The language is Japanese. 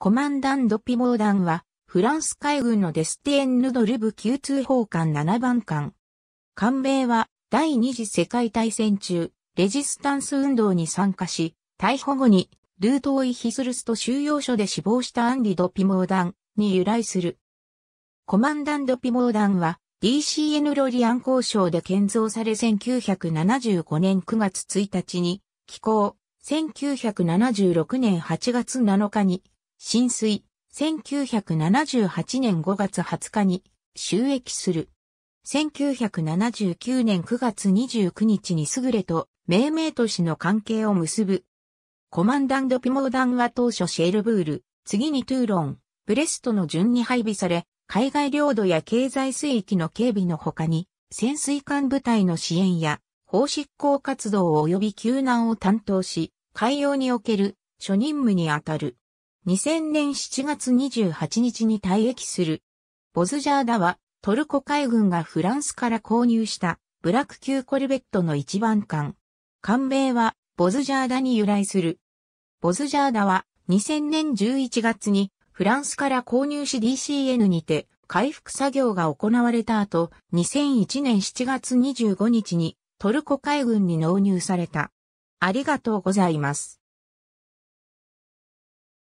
コマンダンド・ピモーダンは、フランス海軍のデスティエンヌ・ドルブ級通報官7番艦。艦名は、第二次世界大戦中、レジスタンス運動に参加し、逮捕後に、ルートをイヒスルスト収容所で死亡したアンリ・ド・ピモーダンに由来する。コマンダンド・ピモーダンは、DCN ロリアン交渉で建造され1975年9月1日に、寄港、1976年8月7日に浸水、1978年5月20日に収益する。1979年9月29日に優れと命名都市の関係を結ぶ。コマンダンドピモーダンは当初シェルブール、次にトゥーロン、ブレストの順に配備され、海外領土や経済水域の警備の他に、潜水艦部隊の支援や、法執行活動及び救難を担当し、海洋における初任務にあたる。2000年7月28日に退役する。ボズジャーダはトルコ海軍がフランスから購入したブラック級コルベットの一番艦。艦名はボズジャーダに由来する。ボズジャーダは2000年11月にフランスから購入し DCN にて回復作業が行われた後、2001年7月25日にトルコ海軍に納入された。ありがとうございます。